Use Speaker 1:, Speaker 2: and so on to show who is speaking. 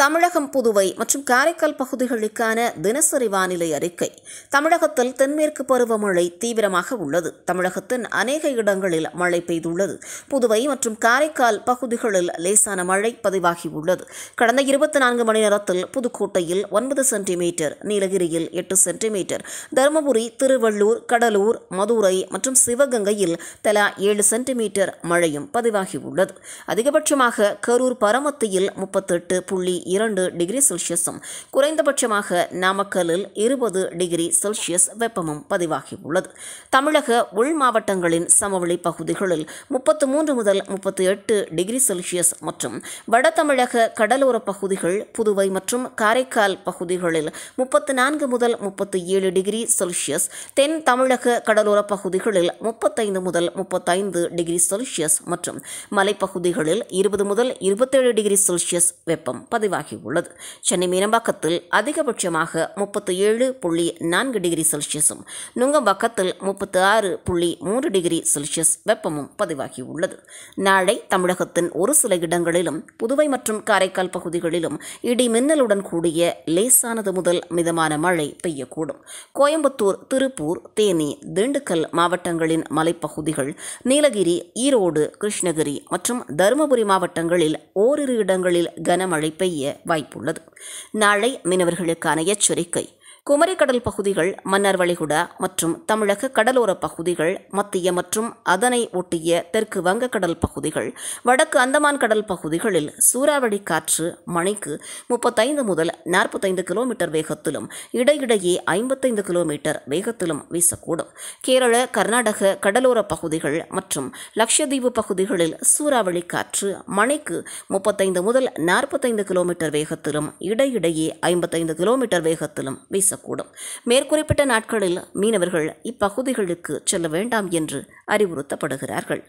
Speaker 1: தமிழகம் புதுவை மற்றும் காரைக்கால் பகுதிகளுக்கான தினசரி வானிலை அறிக்கை தமிழகத்தில் தென்மேற்கு பருவமழை தீவிரமாக உள்ளது தமிழகத்தின் அநேக இடங்களில் மழை பெய்துள்ளது புதுவை மற்றும் காரைக்கால் பகுதிகளில் லேசான மழை பதிவாகியுள்ளது கடந்த இருபத்தி நான்கு மணி நேரத்தில் புதுக்கோட்டையில் ஒன்பது சென்டிமீட்டர் நீலகிரியில் எட்டு சென்டிமீட்டர் தருமபுரி திருவள்ளூர் கடலூர் மதுரை மற்றும் சிவகங்கையில் தலா ஏழு சென்டிமீட்டர் மழையும் பதிவாகியுள்ளது அதிகபட்சமாக கரூர் பரமத்தியில் முப்பத்தெட்டு புள்ளி இரண்டு டிகிரி செல்சியஸும் குறைந்தபட்சமாக நாமக்கலில் இருபது டிகிரி செல்சியஸ் வெப்பமும் பதிவாகியுள்ளது தமிழக உள் மாவட்டங்களின் சமவெளி பகுதிகளில் முப்பத்து மூன்று முதல் முப்பத்தி எட்டு டிகிரி செல்சியஸ் மற்றும் வட தமிழக கடலோர பகுதிகள் புதுவை மற்றும் காரைக்கால் பகுதிகளில் முப்பத்து நான்கு முதல் முப்பத்தி ஏழு டிகிரி செல்சியஸ் தென் தமிழக கடலோர பகுதிகளில் முப்பத்தைந்து முதல் முப்பத்தைந்து டிகிரி செல்சியஸ் மற்றும் மலைப்பகுதிகளில் இருபது முதல் இருபத்தேழு டிகிரி செல்சியஸ் வெப்பம் பதிவாகும் பதிவாகியுள்ளது சென்னை மீனம்பாக்கத்தில் அதிகபட்சமாக முப்பத்தி ஏழு புள்ளி நான்கு டிகிரி செல்சியஸும் நுங்கம்பாக்கத்தில் முப்பத்தி ஆறு புள்ளி மூன்று டிகிரி செல்சியஸ் வெப்பமும் பதிவாகியுள்ளது நாளை தமிழகத்தின் ஒரு சில இடங்களிலும் புதுவை மற்றும் காரைக்கால் பகுதிகளிலும் இடி மின்னலுடன் கூடிய லேசானது முதல் மிதமான மழை பெய்யக்கூடும் கோயம்புத்தூர் திருப்பூர் தேனி திண்டுக்கல் மாவட்டங்களின் மலைப்பகுதிகள் நீலகிரி ஈரோடு கிருஷ்ணகிரி மற்றும் தருமபுரி மாவட்டங்களில் ஓரிரு இடங்களில் கனமழை பெய்ய வாய்ப்புள்ளது நாளை மீனவர்களுக்கான எச்சரிக்கை குமரிக்கடல் பகுதிகள் மன்னார் வளைகுடா மற்றும் தமிழக கடலோர பகுதிகள் மத்திய மற்றும் அதனை ஒட்டிய தெற்கு வங்கக்கடல் பகுதிகள் வடக்கு அந்தமான் கடல் பகுதிகளில் சூறாவளி காற்று மணிக்கு முப்பத்தைந்து முதல் நாற்பத்தைந்து கிலோமீட்டர் வேகத்திலும் இடையிடையே ஐம்பத்தைந்து கிலோமீட்டர் வேகத்திலும் வீசக்கூடும் கேரள கர்நாடக கடலோர பகுதிகள் மற்றும் லட்சத்தீவு பகுதிகளில் சூறாவளி காற்று மணிக்கு முப்பத்தைந்து முதல் நாற்பத்தைந்து கிலோமீட்டர் வேகத்திலும் இடையிடையே ஐம்பத்தைந்து கிலோமீட்டர் வேகத்திலும் வீச வீசக்கூடும் மேற்குறிப்பிட்ட நாட்களில் மீனவர்கள் இப்பகுதிகளுக்கு செல்ல வேண்டாம் என்று அறிவுறுத்தப்படுகிறார்கள்